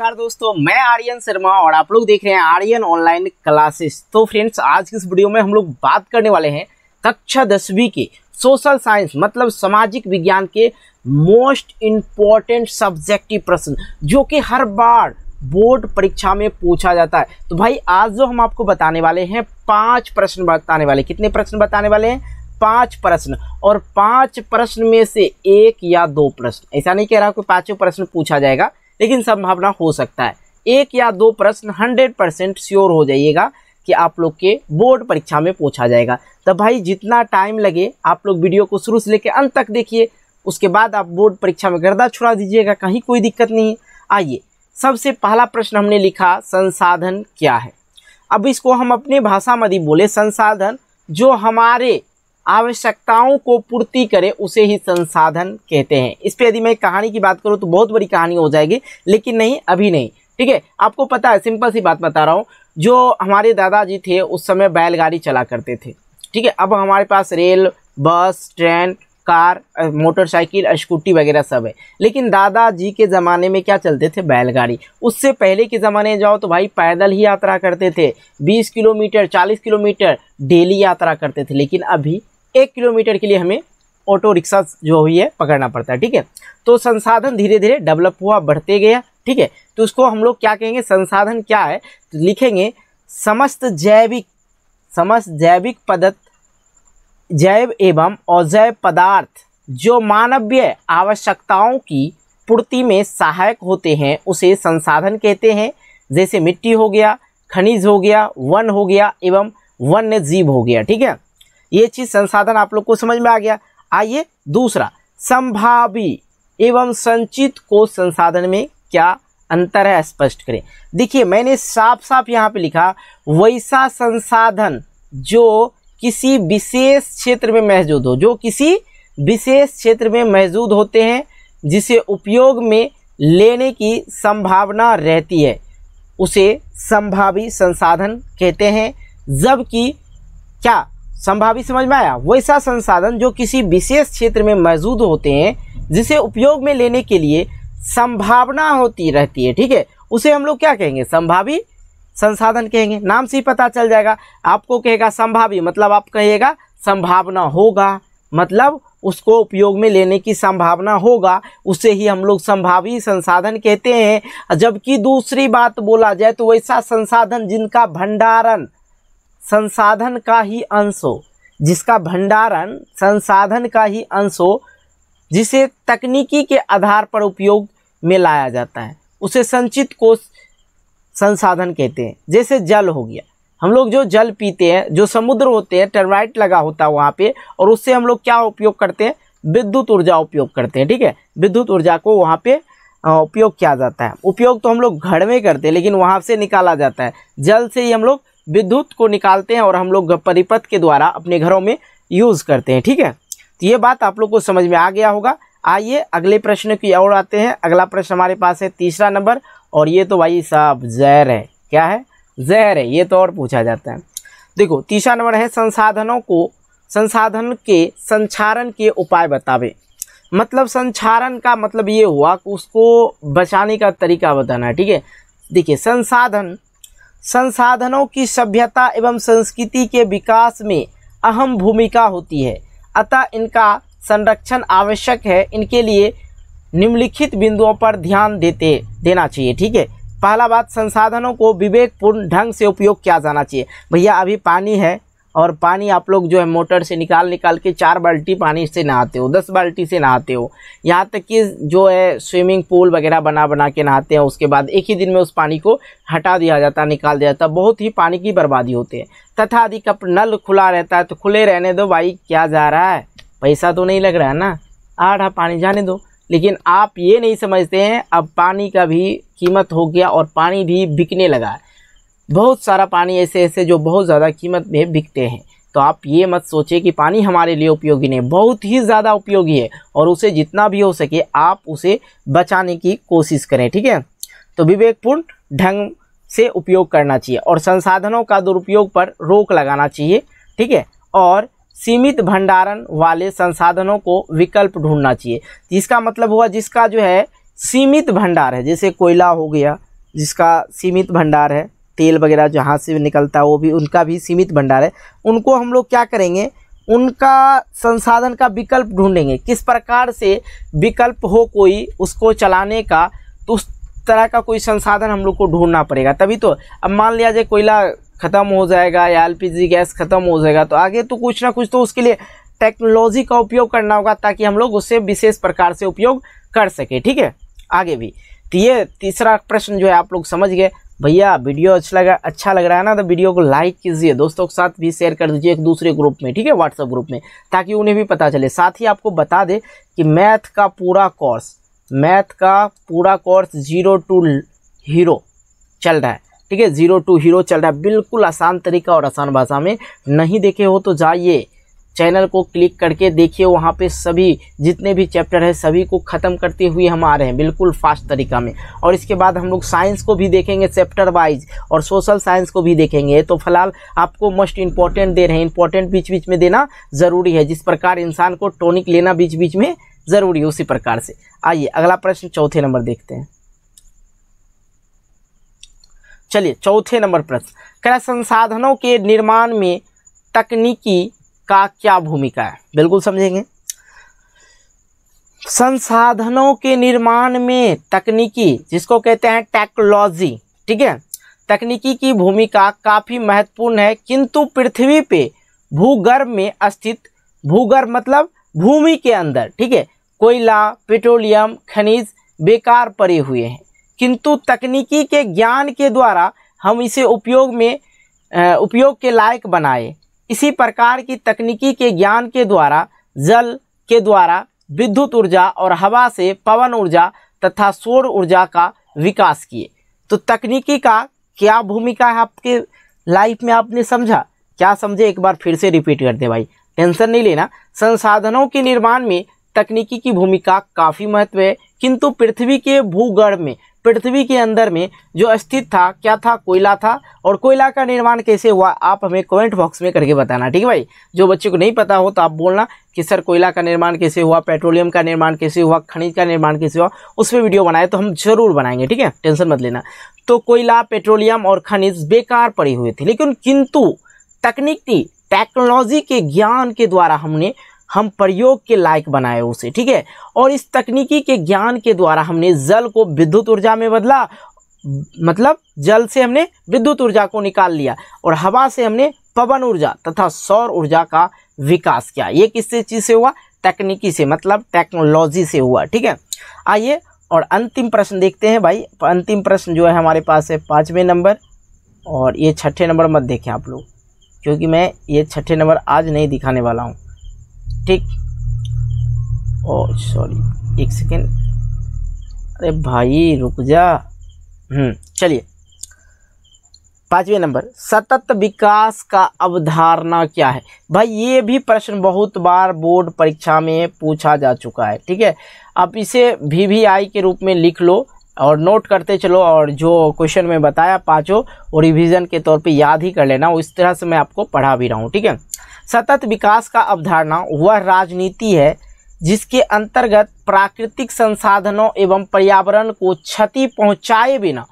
नमस्कार दोस्तों मैं आर्यन शर्मा और आप लोग देख रहे हैं आर्यन ऑनलाइन क्लासेस तो फ्रेंड्स आज की इस वीडियो में हम लोग बात करने वाले हैं कक्षा दसवीं के सोशल साइंस मतलब सामाजिक विज्ञान के मोस्ट इम्पॉर्टेंट सब्जेक्टिव प्रश्न जो कि हर बार बोर्ड परीक्षा में पूछा जाता है तो भाई आज जो हम आपको बताने वाले हैं पांच प्रश्न बताने वाले कितने प्रश्न बताने वाले हैं पांच प्रश्न और पांच प्रश्न में से एक या दो प्रश्न ऐसा नहीं कह रहा कि पांचों प्रश्न पूछा जाएगा लेकिन संभावना हो सकता है एक या दो प्रश्न हंड्रेड परसेंट श्योर हो जाइएगा कि आप लोग के बोर्ड परीक्षा में पूछा जाएगा तब तो भाई जितना टाइम लगे आप लोग वीडियो को शुरू से लेकर अंत तक देखिए उसके बाद आप बोर्ड परीक्षा में गर्दा छुड़ा दीजिएगा कहीं कोई दिक्कत नहीं है आइए सबसे पहला प्रश्न हमने लिखा संसाधन क्या है अब इसको हम अपने भाषा में बोले संसाधन जो हमारे आवश्यकताओं को पूर्ति करे उसे ही संसाधन कहते हैं इस पर यदि मैं कहानी की बात करूँ तो बहुत बड़ी कहानी हो जाएगी लेकिन नहीं अभी नहीं ठीक है आपको पता है सिंपल सी बात बता रहा हूँ जो हमारे दादाजी थे उस समय बैलगाड़ी चला करते थे ठीक है अब हमारे पास rail bus train car motorcycle scooty वगैरह सब है लेकिन दादाजी के ज़माने में क्या चलते थे बैलगाड़ी उससे पहले के ज़माने जाओ तो भाई पैदल ही यात्रा करते थे 20 किलोमीटर 40 किलोमीटर डेली यात्रा करते थे लेकिन अभी एक किलोमीटर के लिए हमें ऑटो रिक्शा जो हुई है पकड़ना पड़ता है ठीक है तो संसाधन धीरे धीरे डेवलप हुआ बढ़ते गया ठीक है तो उसको हम लोग क्या कहेंगे संसाधन क्या है तो लिखेंगे समस्त जैविक समस्त जैविक पदार्थ जैव एवं अजैव पदार्थ जो मानवीय आवश्यकताओं की पूर्ति में सहायक होते हैं उसे संसाधन कहते हैं जैसे मिट्टी हो गया खनिज हो गया वन हो गया एवं वन्य जीव हो गया ठीक है ये चीज़ संसाधन आप लोग को समझ में आ गया आइए दूसरा संभावी एवं संचित को संसाधन में क्या अंतर है स्पष्ट करें देखिए मैंने साफ साफ यहाँ पे लिखा वैसा संसाधन जो किसी विशेष क्षेत्र में महजूद हो जो किसी विशेष क्षेत्र में महजूद होते हैं जिसे उपयोग में लेने की संभावना रहती है उसे संभावी संसाधन कहते हैं जबकि क्या संभावित समझ में आया वैसा संसाधन जो किसी विशेष क्षेत्र में मौजूद होते हैं जिसे उपयोग में लेने के लिए संभावना होती रहती है ठीक है उसे हम लोग क्या कहेंगे संभावी संसाधन कहेंगे नाम से ही पता चल जाएगा आपको कहेगा संभावी मतलब आप कहिएगा संभावना होगा मतलब उसको उपयोग में लेने की संभावना होगा उसे ही हम लोग संभावी संसाधन कहते हैं जबकि दूसरी बात बोला जाए तो वैसा संसाधन जिनका भंडारण संसाधन का ही अंश हो जिसका भंडारण संसाधन का ही अंश हो जिसे तकनीकी के आधार पर उपयोग में लाया जाता है उसे संचित कोष संसाधन कहते हैं जैसे जल हो गया हम लोग जो जल पीते हैं जो समुद्र होते हैं टर्माइट लगा होता है वहाँ पे और उससे हम लोग क्या उपयोग करते हैं विद्युत ऊर्जा उपयोग करते हैं ठीक है विद्युत ऊर्जा को वहाँ पे उपयोग किया जाता है उपयोग तो हम लोग घर में करते हैं लेकिन वहाँ से निकाला जाता है जल से ही हम लोग विद्युत को निकालते हैं और हम लोग परिपथ के द्वारा अपने घरों में यूज़ करते हैं ठीक है तो ये बात आप लोग को समझ में आ गया होगा आइए अगले प्रश्न की ओर आते हैं अगला प्रश्न हमारे पास है तीसरा नंबर और ये तो भाई साहब जहर है क्या है जहर है ये तो और पूछा जाता है देखो तीसरा नंबर है संसाधनों को संसाधन के संचारण के उपाय बतावे मतलब संचारण का मतलब ये हुआ कि उसको बचाने का तरीका बताना है ठीक है देखिए संसाधन संसाधनों की सभ्यता एवं संस्कृति के विकास में अहम भूमिका होती है अतः इनका संरक्षण आवश्यक है इनके लिए निम्नलिखित बिंदुओं पर ध्यान देते देना चाहिए ठीक है पहला बात संसाधनों को विवेकपूर्ण ढंग से उपयोग किया जाना चाहिए भैया अभी पानी है और पानी आप लोग जो है मोटर से निकाल निकाल के चार बाल्टी पानी से नहाते हो दस बाल्टी से नहाते हो यहाँ तक कि जो है स्विमिंग पूल वगैरह बना बना के नहाते हैं उसके बाद एक ही दिन में उस पानी को हटा दिया जाता निकाल दिया जाता बहुत ही पानी की बर्बादी होती है तथा अधिक कप नल खुला रहता है तो खुले रहने दो भाई क्या जा रहा है पैसा तो नहीं लग रहा है ना आ रहा पानी जाने दो लेकिन आप ये नहीं समझते हैं अब पानी का भी कीमत हो गया और पानी भी बिकने लगा है बहुत सारा पानी ऐसे ऐसे जो बहुत ज़्यादा कीमत में बिकते हैं तो आप ये मत सोचिए कि पानी हमारे लिए उपयोगी नहीं बहुत ही ज़्यादा उपयोगी है और उसे जितना भी हो सके आप उसे बचाने की कोशिश करें ठीक है तो विवेकपूर्ण ढंग से उपयोग करना चाहिए और संसाधनों का दुरुपयोग पर रोक लगाना चाहिए ठीक है और सीमित भंडारण वाले संसाधनों को विकल्प ढूंढना चाहिए जिसका मतलब हुआ जिसका जो है सीमित भंडार है जैसे कोयला हो गया जिसका सीमित भंडार है तेल वगैरह जहाँ से निकलता है वो भी उनका भी सीमित भंडार है उनको हम लोग क्या करेंगे उनका संसाधन का विकल्प ढूंढेंगे किस प्रकार से विकल्प हो कोई उसको चलाने का तो उस तरह का कोई संसाधन हम लोग को ढूंढना पड़ेगा तभी तो अब मान लिया जाए कोयला ख़त्म हो जाएगा या एलपीजी गैस ख़त्म हो जाएगा तो आगे तो कुछ ना कुछ तो उसके लिए टेक्नोलॉजी का उपयोग करना होगा ताकि हम लोग उससे विशेष प्रकार से उपयोग कर सके ठीक है आगे भी तो ये तीसरा प्रश्न जो है आप लोग समझ गए भैया वीडियो अच्छा लगा अच्छा लग रहा है ना तो वीडियो को लाइक कीजिए दोस्तों के साथ भी शेयर कर दीजिए एक दूसरे ग्रुप में ठीक है व्हाट्सएप ग्रुप में ताकि उन्हें भी पता चले साथ ही आपको बता दे कि मैथ का पूरा कोर्स मैथ का पूरा कोर्स जीरो टू हीरो चल रहा है ठीक है जीरो टू हीरो चल रहा है बिल्कुल आसान तरीका और आसान भाषा में नहीं देखे हो तो जाइए चैनल को क्लिक करके देखिए वहाँ पे सभी जितने भी चैप्टर है सभी को ख़त्म करते हुए हम आ रहे हैं बिल्कुल फास्ट तरीका में और इसके बाद हम लोग साइंस को भी देखेंगे चैप्टर वाइज और सोशल साइंस को भी देखेंगे तो फिलहाल आपको मोस्ट इम्पॉर्टेंट दे रहे हैं इम्पॉर्टेंट बीच बीच में देना ज़रूरी है जिस प्रकार इंसान को टॉनिक लेना बीच बीच में ज़रूरी है उसी प्रकार से आइए अगला प्रश्न चौथे नंबर देखते हैं चलिए चौथे नंबर प्रश्न कह संसाधनों के निर्माण में तकनीकी का क्या भूमिका है बिल्कुल समझेंगे संसाधनों के निर्माण में तकनीकी जिसको कहते हैं टेक्नोलॉजी ठीक है तकनीकी की भूमिका काफ़ी महत्वपूर्ण है किंतु पृथ्वी पे भूगर्भ में स्थित भूगर्भ मतलब भूमि के अंदर ठीक है कोयला पेट्रोलियम खनिज बेकार पड़े हुए हैं किंतु तकनीकी के ज्ञान के द्वारा हम इसे उपयोग में उपयोग के लायक बनाए इसी प्रकार की तकनीकी के ज्ञान के द्वारा जल के द्वारा विद्युत ऊर्जा और हवा से पवन ऊर्जा तथा सौर ऊर्जा का विकास किए तो तकनीकी का क्या भूमिका है आपके लाइफ में आपने समझा क्या समझे एक बार फिर से रिपीट कर दे भाई टेंशन नहीं लेना संसाधनों के निर्माण में तकनीकी की भूमिका काफ़ी महत्व है किंतु पृथ्वी के भूगर्भ में पृथ्वी के अंदर में जो स्थित था क्या था कोयला था और कोयला का निर्माण कैसे हुआ आप हमें कमेंट बॉक्स में करके बताना ठीक है भाई जो बच्चे को नहीं पता हो तो आप बोलना कि सर कोयला का निर्माण कैसे हुआ पेट्रोलियम का निर्माण कैसे हुआ खनिज का निर्माण कैसे हुआ उस पर वीडियो बनाए तो हम जरूर बनाएंगे ठीक है टेंशन मत लेना तो कोयला पेट्रोलियम और खनिज बेकार पड़ी हुई थी लेकिन किंतु तकनीकी टेक्नोलॉजी के ज्ञान के द्वारा हमने हम प्रयोग के लायक बनाए उसे ठीक है और इस तकनीकी के ज्ञान के द्वारा हमने जल को विद्युत ऊर्जा में बदला मतलब जल से हमने विद्युत ऊर्जा को निकाल लिया और हवा से हमने पवन ऊर्जा तथा सौर ऊर्जा का विकास किया ये किससे चीज़ से हुआ तकनीकी से मतलब टेक्नोलॉजी से हुआ ठीक है आइए और अंतिम प्रश्न देखते हैं भाई अंतिम प्रश्न जो है हमारे पास है पाँचवें नंबर और ये छठे नंबर मत देखें आप लोग क्योंकि मैं ये छठे नंबर आज नहीं दिखाने वाला हूँ ठीक ओ सॉरी एक सेकेंड अरे भाई रुक जा हम्म, चलिए पांचवे नंबर सतत विकास का अवधारणा क्या है भाई ये भी प्रश्न बहुत बार बोर्ड परीक्षा में पूछा जा चुका है ठीक है आप इसे वी वी आई के रूप में लिख लो और नोट करते चलो और जो क्वेश्चन में बताया पाँचों वो रिवीजन के तौर पे याद ही कर लेना उस तरह से मैं आपको पढ़ा भी रहा हूँ ठीक है सतत विकास का अवधारणा वह राजनीति है जिसके अंतर्गत प्राकृतिक संसाधनों एवं पर्यावरण को क्षति पहुंचाए बिना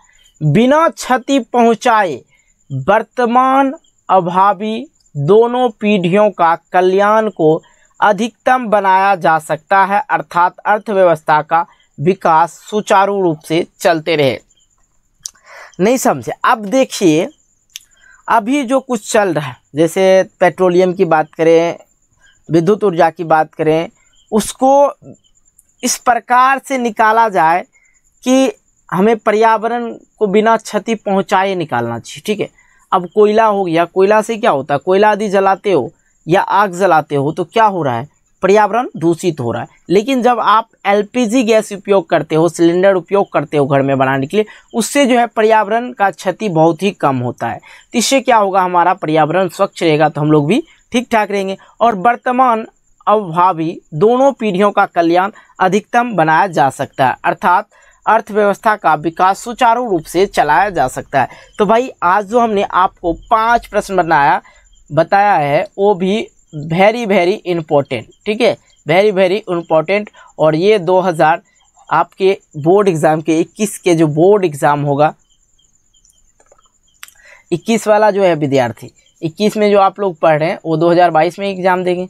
बिना क्षति पहुंचाए वर्तमान अभावी दोनों पीढ़ियों का कल्याण को अधिकतम बनाया जा सकता है अर्थात अर्थव्यवस्था का विकास सुचारू रूप से चलते रहे नहीं समझे अब देखिए अभी जो कुछ चल रहा है जैसे पेट्रोलियम की बात करें विद्युत ऊर्जा की बात करें उसको इस प्रकार से निकाला जाए कि हमें पर्यावरण को बिना क्षति पहुंचाए निकालना चाहिए ठीक है अब कोयला हो गया कोयला से क्या होता है कोयला आदि जलाते हो या आग जलाते हो तो क्या हो रहा है पर्यावरण दूषित हो रहा है लेकिन जब आप एलपीजी गैस उपयोग करते हो सिलेंडर उपयोग करते हो घर में बनाने के लिए उससे जो है पर्यावरण का क्षति बहुत ही कम होता है तो इससे क्या होगा हमारा पर्यावरण स्वच्छ रहेगा तो हम लोग भी ठीक ठाक रहेंगे और वर्तमान अभावी दोनों पीढ़ियों का कल्याण अधिकतम बनाया जा सकता है अर्थात अर्थव्यवस्था का विकास सुचारू रूप से चलाया जा सकता है तो भाई आज जो हमने आपको पाँच प्रश्न बनाया बताया है वो भी वेरी वेरी इम्पोर्टेंट ठीक है वेरी वेरी इम्पोर्टेंट और ये 2000 आपके बोर्ड एग्ज़ाम के 21 के जो बोर्ड एग्ज़ाम होगा 21 वाला जो है विद्यार्थी 21 में जो आप लोग पढ़ रहे हैं वो 2022 में एग्ज़ाम देंगे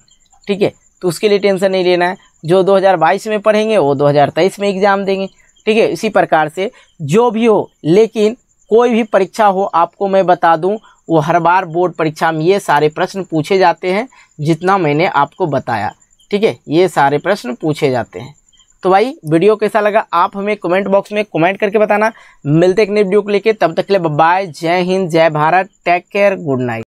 ठीक है तो उसके लिए टेंशन नहीं लेना है जो 2022 में पढ़ेंगे वो 2023 में एग्ज़ाम देंगे ठीक है इसी प्रकार से जो भी हो लेकिन कोई भी परीक्षा हो आपको मैं बता दूं वो हर बार बोर्ड परीक्षा में ये सारे प्रश्न पूछे जाते हैं जितना मैंने आपको बताया ठीक है ये सारे प्रश्न पूछे जाते हैं तो भाई वीडियो कैसा लगा आप हमें कमेंट बॉक्स में कमेंट करके बताना मिलते एक नई वीडियो को लेके तब तक के लिए बाय जय हिंद जय Bharat take care good night